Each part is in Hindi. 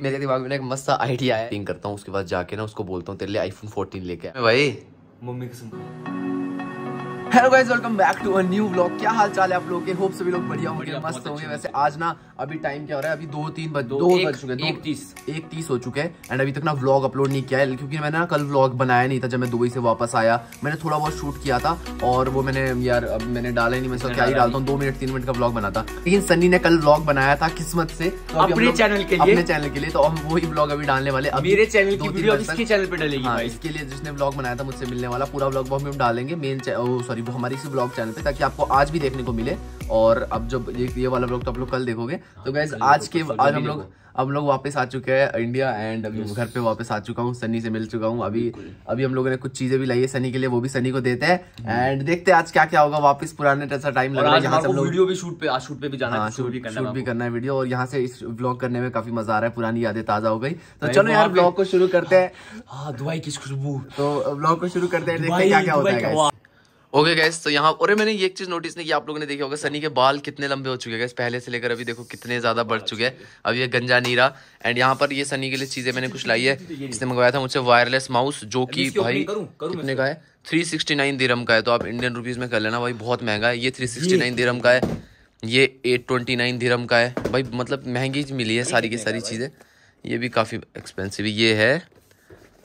मेरे दिमाग में एक मस्त आइडिया है करता हूँ उसके बाद जाके ना उसको बोलता हूँ तेरे लिए आईफोन 14 लेके भाई मम्मी कसम hello guys welcome back to a new vlog क्या हाल चाल है आप लोगों के होप सभी लोग बढ़िया होंगे मस्त होंगे वैसे आज ना अभी टाइम क्या हो रहा है अभी दो तीन बज दो, बज चुके हैं एक तीस एक तीस हो चुके हैं एंड अभी तक ना व्लॉग अपलोड नहीं किया है क्योंकि मैंने ना कल व्लॉग बनाया नहीं था जब मैं दुबई से वापस आया मैंने थोड़ा बहुत शूट किया था और वो मैंने यार मैंने डाला नहीं मैं क्या ही डालता हूँ दो मिनट तीन मिनट का व्लॉग बना था लेकिन सनी ने कल व्लॉग बनाया था किस्मत से तो अपने चैनल के लिए चैनल के लिए तो हम वही ब्लॉग अभी डालने वाले मेरे चैनल की वीडियो हाँ, इसके लिए जिसने ब्लॉग बनाया था मुझसे मिलने वाला पूरा ब्लॉग हम डालेंगे मेन सॉरी रिव्यू हमारे इसी ब्लॉग चैनल पे ताकि आपको आज भी देखने को मिले और अब जब ये ये वाला ब्लॉग तो आप लोग कल देखोगे तो गैस हाँ, आज के आज हम लोग हम लोग वापस आ चुके हैं इंडिया एंड अभी घर पे वापस आ चुका हूँ सनी से मिल चुका हूँ अभी अभी हम लोगों ने कुछ चीजें भी लाई है सनी के लिए वो भी सनी को देते हैं एंड हम्म। देखते हैं आज क्या क्या होगा वापस पुराने जैसा टाइम लगा यहाँ से वीडियो भी शूट पे आज शूट पे भी जाना है शूट शूट करना भी करना है वीडियो और यहाँ से इस ब्लॉग करने में काफी मजा आ रहा है पुरानी यादें ताजा हो गई तो चलो यार ब्लॉग को शुरू करते हैं हाँ, हाँ, दुआई की खुशबू तो ब्लॉग को शुरू करते हैं देखते हैं क्या क्या होता है ओके गैस तो यहाँ और मैंने ये एक चीज़ नोटिस नहीं की आप लोगों ने देखा होगा सनी के बाल कितने लंबे हो चुके हैं गैस पहले से लेकर अभी देखो कितने ज़्यादा बढ़ चुके हैं अब ये गंजा नीरा एंड यहाँ पर ये सनी के लिए चीज़ें मैंने कुछ लाई है इसने मंगवाया था मुझसे वायरलेस माउस जो कि भाई कितने का है थ्री सिक्सटी नाइन का है तो आप इंडियन रुपीज़ में कर लेना भाई बहुत महंगा है ये थ्री सिक्सटी नाइन का है ये एट ट्वेंटी नाइन का है भाई मतलब महंगी मिली है सारी की सारी चीज़ें ये भी काफ़ी एक्सपेंसिव ये है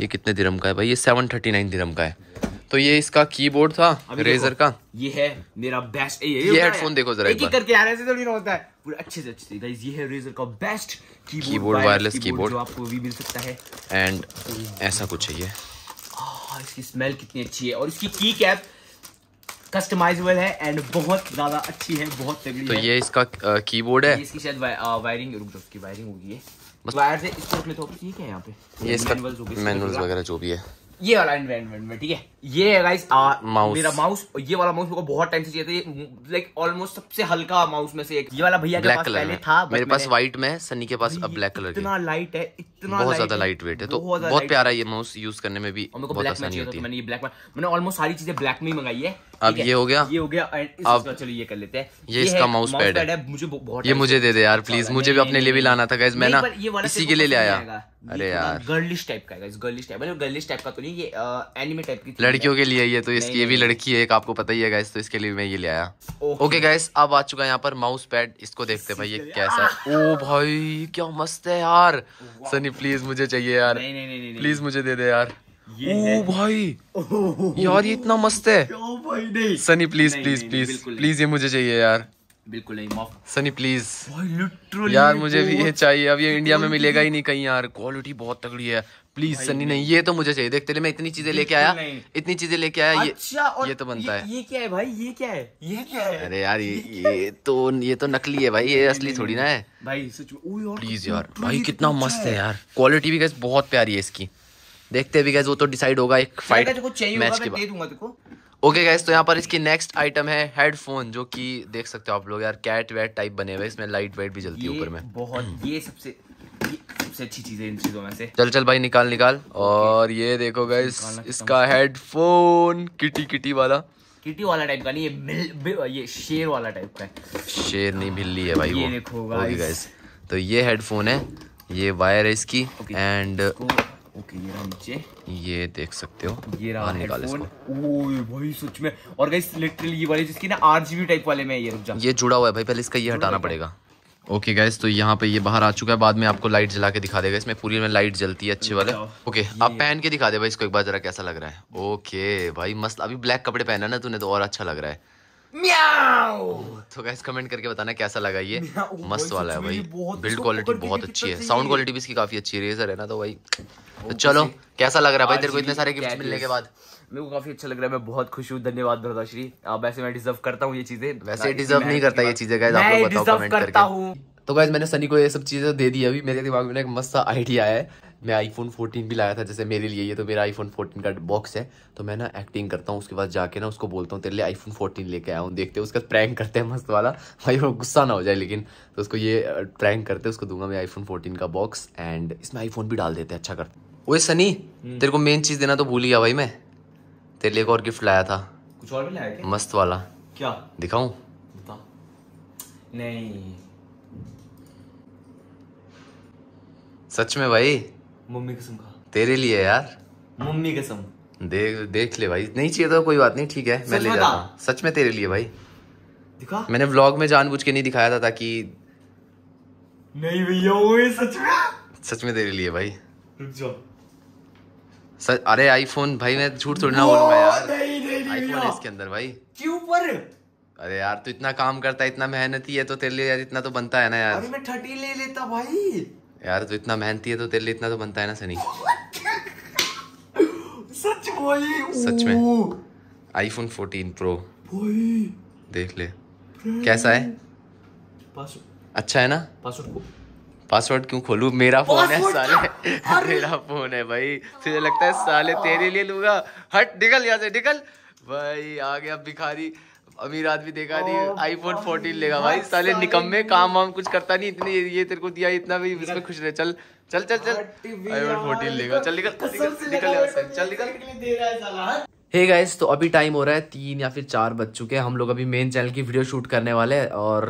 ये कितने धीरम का है भाई ये सेवन थर्टी नाइन धीरम का है तो ये इसका कीबोर्ड था रेजर का ये है मेरा बेस्ट ये, ये हेडफोन देखो जरा एक एक करके यार ऐसे थोड़ी ना होता है पूरा अच्छे से अच्छे गाइस ये है रेजर का बेस्ट कीबोर्ड वायरलेस कीबोर्ड जो आपको भी मिल सकता है एंड ऐसा कुछ है ये इसकी स्मेल कितनी अच्छी है और इसकी की कैप कस्टमाइजेबल है एंड बहुत ज्यादा अच्छी है बहुत तगड़ी तो ये इसका कीबोर्ड है इसकी शायद वायरिंग रुक जाओ इसकी वायरिंग होगी वायर से इसको इसमें तो ये क्या है यहाँ पे ये इसका मैनुअल्स वगैरह जो भी है ये वाला एनवायरमेंट में ठीक है ये है गाइस माउस मेरा माउस ये वाला माउस मेरे को बहुत टाइम से चाहिए लाइक ऑलमोस्ट सबसे हल्का माउस में से एक ये वाला भैया ब्लैक कलर था मेरे पास व्हाइट में सनी के पास अब ब्लैक कलर इतना लाइट है इतना बहुत ज्यादा लाइट वेट है तो बहुत प्यारा ये माउस यूज करने में भी बहुत आसानी तो होती है मैंने ये ब्लैक मैंने ऑलमोस्ट सारी चीजें ब्लैक में ही मंगाई है अब ये हो गया ये हो गया अब चलो ये कर लेते हैं ये ये इसका माउस पैड है है मुझे बहुत ये मुझे दे दे यार प्लीज मुझे भी अपने लिए भी लाना था गाइस मैं ना इसी के लिए ले आया अरे यार गर्लिश टाइप का गर्लिश टाइप गर्लिश टाइप का तो नहीं ये एनिमे टाइप की लड़कियों के लिए ये तो इसकी ये भी लड़की है एक आपको पता ही है गाइस तो इसके लिए मैं ये ले आया ओके गाइस अब आ चुका है यहाँ पर माउस पैड इसको देखते भाई ये कैसा ओ भाई क्या मस्त है यार सनी प्लीज मुझे चाहिए यार प्लीज मुझे दे दे यार ये ओ भाई ओ, यार ये इतना मस्त है भाई नहीं। सनी प्लीज नहीं, प्लीज नहीं, प्लीज प्लीज ये मुझे चाहिए यार बिल्कुल नहीं माफ सनी प्लीज भाई, यार मुझे तो भी ये चाहिए अब ये इंडिया में मिलेगा ही नहीं कहीं यार क्वालिटी बहुत तगड़ी है प्लीज सनी नहीं ये तो मुझे चाहिए देख तेरे मैं इतनी चीजें लेके आया इतनी चीजें लेके आया अच्छा, ये ये तो बनता है ये क्या है भाई ये क्या है ये क्या है अरे यार ये ये तो ये तो नकली है भाई ये असली थोड़ी ना है भाई सच प्लीज यार भाई कितना मस्त है यार क्वालिटी भी गैस बहुत प्यारी है इसकी देखते भी गैस वो तो डिसाइड होगा एक फाइट मैच के बाद ओके गैस तो यहाँ पर इसकी नेक्स्ट आइटम है हेडफोन जो कि देख सकते हो आप लोग यार कैट वैट टाइप बने हुए इसमें लाइट वेट भी जलती है ऊपर में बहुत ये सबसे सबसे अच्छी चीजें इन चीज़ों में से चल चल भाई निकाल निकाल और ये देखो गाइस इसका हेडफोन किटी किटी वाला किटी वाला टाइप का नहीं ये मिल ये शेर वाला टाइप का है शेर नहीं बिल्ली है भाई ये वो देखो गाइस तो ये हेडफोन है ये वायर है इसकी एंड ओके ये ये देख सकते हो ये रहा हाँ, निकाल इसको ओए भाई सच में और गाइस लिटरली ये वाले जिसकी ना आरजीबी टाइप वाले में ये रुक जा ये जुड़ा हुआ है भाई पहले इसका ये हटाना पड़ेगा ओके गैस तो यहाँ पे ये बाहर आ चुका है बाद में आपको लाइट जला के दिखा देगा इसमें पूरी में लाइट जलती है अच्छे वाले ओके आप पहन के दिखा दे भाई इसको एक बार जरा कैसा लग रहा है ओके भाई मस्त अभी ब्लैक कपड़े पहना ना तूने तो और अच्छा लग रहा है तो गाइस कमेंट करके बताना कैसा लगा ये मस्त वाला है भाई बिल्ड क्वालिटी बहुत अच्छी है साउंड क्वालिटी भी इसकी काफी अच्छी है रेजर है ना तो भाई तो चलो कैसा लग रहा है भाई तेरे को इतने सारे गिफ्ट मिलने के बाद मेरे को काफी अच्छा लग रहा है मैं बहुत खुश हूँ धन्यवाद भरताश्री आप वैसे मैं डिजर्व करता हूँ ये चीजें वैसे डिजर्व नहीं करता ये चीजें गाइस आप लोग बताओ कमेंट करके तो गाइस मैंने सनी को ये सब चीजें दे दी अभी मेरे दिमाग में एक मस्त आइडिया है मैं आईफोन 14 भी लाया था जैसे मेरे लिए ये तो मेरा आईफोन 14 का बॉक्स है तो मैं ना एक्टिंग करता हूँ उसके बाद जाके ना उसको बोलता हूँ तेरे लिए आईफोन 14 लेके आया हूँ देखते हैं उसका प्रैंक करते हैं मस्त वाला भाई वो गुस्सा ना हो जाए लेकिन तो उसको ये प्रैंक करते उसको दूंगा मैं आईफोन फोर्टीन का बॉक्स एंड इसमें आईफोन भी डाल देते अच्छा करते वो सनी हम्म। तेरे को मेन चीज़ देना तो भूल गया भाई मैं तेरे लिए एक और गिफ्ट लाया था कुछ और भी लाया मस्त वाला क्या दिखाऊं नहीं सच में भाई मम्मी कसम खा तेरे लिए यार मम्मी कसम देख देख ले भाई नहीं चाहिए तो कोई बात नहीं ठीक है मैं ले जाता हूँ सच में तेरे लिए भाई दिखा मैंने व्लॉग में जानबूझ के नहीं दिखाया था ताकि नहीं भैया वो सच में सच में तेरे लिए भाई रुक जाओ सच अरे आईफोन भाई मैं झूठ थोड़ी ना बोलूंगा यार आईफोन इसके अंदर भाई क्यों पर अरे यार तू इतना काम करता है इतना मेहनती है तो तेरे लिए यार इतना तो बनता है ना यार अरे मैं थर्टी ले लेता भाई यार तो इतना मेहनती है तो तेरे लिए इतना तो बनता है ना सनी सच भाई सच में आईफोन 14 प्रो देख ले कैसा है अच्छा है ना पासवर्ड क्यों खोलू मेरा फोन है साले मेरा फोन है भाई तुझे लगता है साले तेरे लिए लूंगा हट निकल यहाँ से निकल भाई आ गया भिखारी अमीर आदमी देखा नहीं आईफोन 14 लेगा भाई साले निकम्मे काम वाम कुछ करता नहीं इतने ये ये तेरे को दिया इतना भी इसमें खुश रहे चल चल चल चल आईफोन 14 लेगा चल निकल निकल चल निकल हे हाँ? hey गाइस तो अभी टाइम हो रहा है तीन या फिर चार बज चुके हैं हम लोग अभी मेन चैनल की वीडियो शूट करने वाले हैं और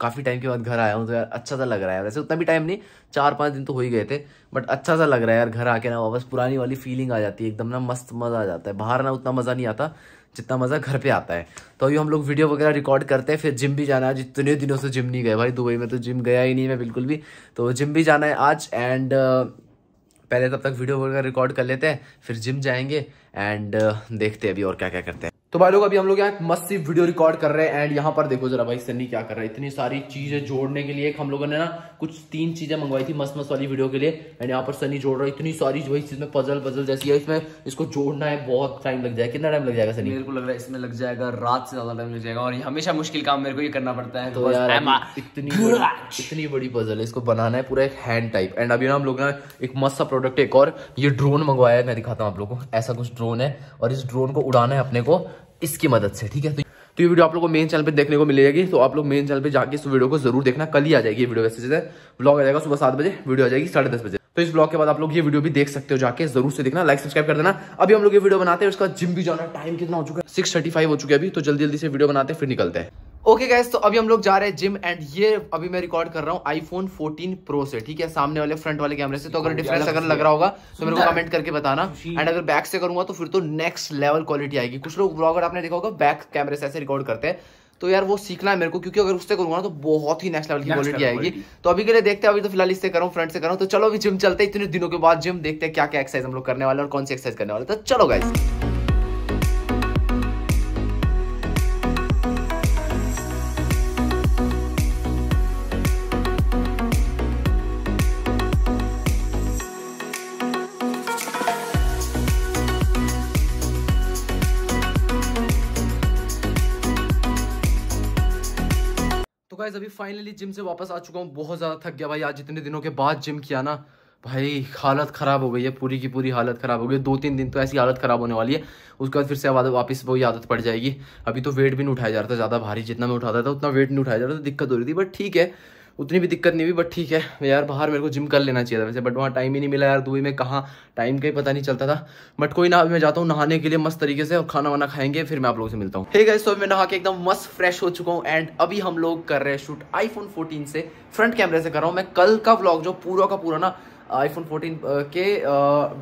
काफ़ी टाइम के बाद घर आया हूँ तो यार अच्छा सा लग रहा है वैसे उतना भी टाइम नहीं चार पांच दिन तो हो ही गए थे बट अच्छा सा लग रहा है यार घर आके ना वापस पुरानी वाली फीलिंग आ जाती है एकदम ना मस्त मज़ा आ जाता है बाहर ना उतना मज़ा नहीं आता जितना मज़ा घर पे आता है तो अभी हम लोग वीडियो वगैरह रिकॉर्ड करते हैं फिर जिम भी जाना है आज इतने दिनों से जिम नहीं गए भाई दुबई में तो जिम गया ही नहीं मैं बिल्कुल भी तो जिम भी जाना है आज एंड पहले तब तो तक वीडियो वगैरह रिकॉर्ड कर लेते हैं फिर जिम जाएंगे एंड देखते हैं अभी और क्या क्या करते हैं तो भाई लोग अभी हम लोग यहाँ मस्त सी वीडियो रिकॉर्ड कर रहे हैं एंड यहाँ पर देखो जरा भाई सन्नी क्या कर रहा है इतनी सारी चीजें जोड़ने के लिए हम लोगों ने ना कुछ तीन चीजें मंगवाई थी मस्त मस्त वाली वीडियो के लिए एंड यहाँ पर सनी जोड़ रहा है इतनी सारी जो इसमें पजल पजल जैसी है इसमें इसको जोड़ना है बहुत टाइम लग जाएगा कितना टाइम लग जाएगा सनी मेरे को लग रहा है इसमें लग जाएगा रात से ज्यादा टाइम लग जाएगा और हमेशा मुश्किल काम मेरे को ये करना पड़ता है तो यार इतनी इतनी बड़ी पजल है इसको बनाना है पूरा एक हैंड टाइप एंड अभी ना हम लोग ने एक मस्त सा प्रोडक्ट एक और ये ड्रोन मंगवाया है मैं दिखाता हूँ आप लोग को ऐसा कुछ ड्रोन है और इस ड्रोन को उड़ाना है अपने को इसकी मदद से ठीक है तो तो ये वीडियो आप लोग को मेन चैनल पे देखने को मिलेगी तो आप लोग मेन चैनल पे जाके इस वीडियो को जरूर देखना कल ही आ जाएगी वीडियो वैसे जैसे ब्लॉग आ जाएगा सुबह सात बजे वीडियो आ जाएगी साढ़े दस बजे तो इस ब्लॉग के बाद आप लोग ये वीडियो भी देख सकते हो जाके जरूर से देखना लाइक सब्सक्राइब कर देना अभी हम लोग ये वीडियो बनाते हैं उसका जिम भी जाना टाइम कितना हो चुका है सिक्स थर्टी फाइव हो चुके अभी तो जल्दी जल्दी से वीडियो बनाते हैं फिर निकलते हैं ओके okay गैस तो अभी हम लोग जा रहे हैं जिम एंड ये अभी मैं रिकॉर्ड कर रहा हूँ आईफोन 14 प्रो से ठीक है सामने वाले फ्रंट वाले कैमरे से तो अगर डिफरेंस अगर लग रहा होगा तो मेरे को कमेंट करके बताना एंड अगर बैक से करूंगा तो फिर तो नेक्स्ट लेवल क्वालिटी आएगी कुछ लोग ब्लॉगर आपने देखा होगा बैक कैमरे से ऐसे रिकॉर्ड करते हैं तो यार वो सीखना है मेरे को क्योंकि अगर उससे करूंगा ना तो बहुत ही नेक्स्ट लेवल की क्वालिटी आएगी तो अभी के लिए देखते हैं अभी तो फिलहाल इससे करो फ्रेंड से करो तो चलो अभी जिम चलते हैं इतने दिनों के बाद जिम देखते हैं क्या क्या एक्सरसाइज हम लोग करने वाले और कौन सी एक्सरसाइज करने वाले तो चलो गाइस अभी फाइनली जिम से वापस आ चुका हूँ बहुत ज़्यादा थक गया भाई आज इतने दिनों के बाद जिम किया ना भाई हालत ख़राब हो गई है पूरी की पूरी हालत ख़राब हो गई दो तीन दिन तो ऐसी हालत ख़राब होने वाली है उसके बाद फिर से वापस वही आदत पड़ जाएगी अभी तो वेट भी नहीं उठाया जा रहा था ज़्यादा भारी जितना मैं उठाता था उतना वेट नहीं उठाया जा रहा था दिक्कत हो रही थी बट ठीक है उतनी भी दिक्कत नहीं हुई बट ठीक है यार बाहर मेरे को जिम कर लेना चाहिए था वैसे बट वहाँ टाइम ही नहीं मिला यार दुबई में कहाँ टाइम का ही पता नहीं चलता था बट कोई ना अभी मैं जाता हूँ नहाने के लिए मस्त तरीके से और खाना वाना खाएंगे फिर मैं आप लोगों से मिलता हूँ ठीक है सो मैं नहा के एकदम मस्त फ्रेश हो चुका हूँ एंड अभी हम लोग कर रहे हैं शूट आई फोन से फ्रंट कैमरे से कर रहा हूँ मैं कल का ब्लॉग जो पूरा का पूरा ना आईफोन 14 uh, के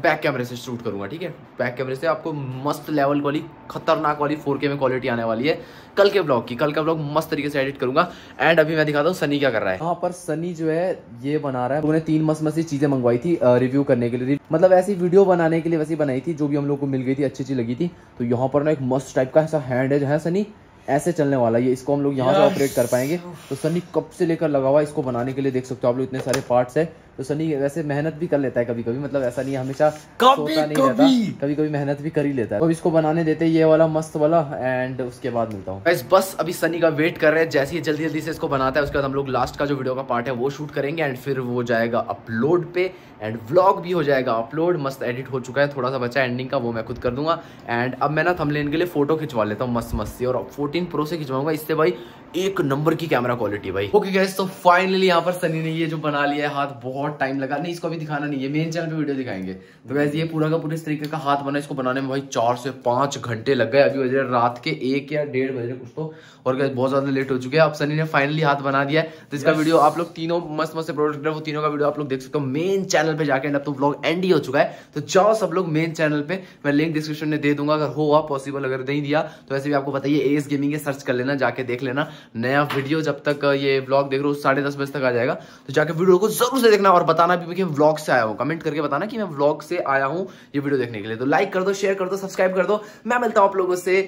बैक uh, कैमरे से शूट करूंगा ठीक है बैक कैमरे से आपको मस्त लेवल वाली खतरनाक वाली 4K में क्वालिटी आने वाली है कल के ब्लॉग की कल का ब्लॉग मस्त तरीके से एडिट करूंगा एंड अभी मैं दिखाता हूँ सनी क्या कर रहा है वहाँ पर सनी जो है ये बना रहा है उन्होंने तीन मस्त मस्त चीज़ें मंगवाई थी रिव्यू uh, करने के लिए मतलब ऐसी वीडियो बनाने के लिए वैसी बनाई थी जो भी हम लोग को मिल गई थी अच्छी अच्छी लगी थी तो यहाँ पर ना एक मस्त टाइप का ऐसा हैंड है जो है सनी ऐसे चलने वाला है इसको हम लोग यहाँ से ऑपरेट कर पाएंगे तो सनी कब से लेकर लगा हुआ है इसको बनाने के लिए देख सकते हो आप लोग इतने सारे पार्ट्स है तो सनी वैसे मेहनत भी कर लेता है कभी कभी मतलब ऐसा नहीं हमेशा सोता नहीं रहता कभी कभी मेहनत भी कर ही लेता है तो इसको बनाने देते ये वाला मस्त वाला एंड उसके बाद मिलता हूँ बस अभी सनी का वेट कर रहे हैं जैसे ही जल्दी जल्दी से इसको बनाता है उसके बाद हम लोग लास्ट का जो वीडियो का पार्ट है वो शूट करेंगे एंड फिर वो जाएगा अपलोड पे एंड व्लॉग भी हो जाएगा अपलोड मस्त एडिट हो चुका है थोड़ा सा बचा एंडिंग का वो मैं खुद कर दूंगा एंड अब मैं ना थमलेन के लिए फोटो खिंचवा लेता हूँ मस्त मस्ती और फोर्टीन प्रो से खिंचवाऊंगा इससे भाई एक नंबर की कैमरा क्वालिटी भाई ओके गैस तो फाइनली यहाँ पर सनी ने ये जो बना लिया है हाथ बहुत टाइम लगा नहीं इसको अभी दिखाना नहीं है मेन चैनल पे वीडियो दिखाएंगे तो गैस ये पूरा का पूरे तरीके का हाथ बना इसको बनाने में भाई चार से पांच घंटे लग गए अभी बज रहे रात के एक या डेढ़ बज रहे कुछ तो और गैस बहुत ज्यादा लेट हो चुके हैं अब सनी ने फाइनली हाथ बना दिया है तो इसका वीडियो आप लोग तीनों मस्त मस्त प्रोडक्ट है वो तीनों का वीडियो आप लोग देख सकते हो मेन चैनल पर जाकर अब तो ब्लॉग एंड ही हो चुका है तो जाओ सब लोग मेन चैनल पर मैं लिंक डिस्क्रिप्शन में दे दूंगा अगर होगा पॉसिबल अगर नहीं दिया तो वैसे भी आपको बताइए एस गेमिंग सर्च कर लेना जाके देख लेना नया वीडियो जब तक ये ब्लॉग देख रहे हो साढ़े दस बजे तक आ जाएगा तो जाकर वीडियो को जरूर से देखना और बताना भी कि ब्लॉग से आया हूँ कमेंट करके बताना कि मैं ब्लॉग से आया हूँ ये वीडियो देखने के लिए तो लाइक कर दो शेयर कर दो सब्सक्राइब कर दो मैं मिलता हूँ आप लोगों से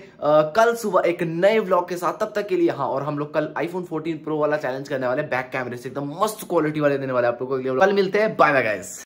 कल सुबह एक नए ब्लॉग के साथ तब तक के लिए हाँ और हम लोग कल आईफोन फोर्टीन प्रो वाला चैलेंज करने वाले बैक कैमरे से एकदम मस्त क्वालिटी वाले देने वाले आप लोगों के लिए कल मिलते हैं बाय बाय गाइस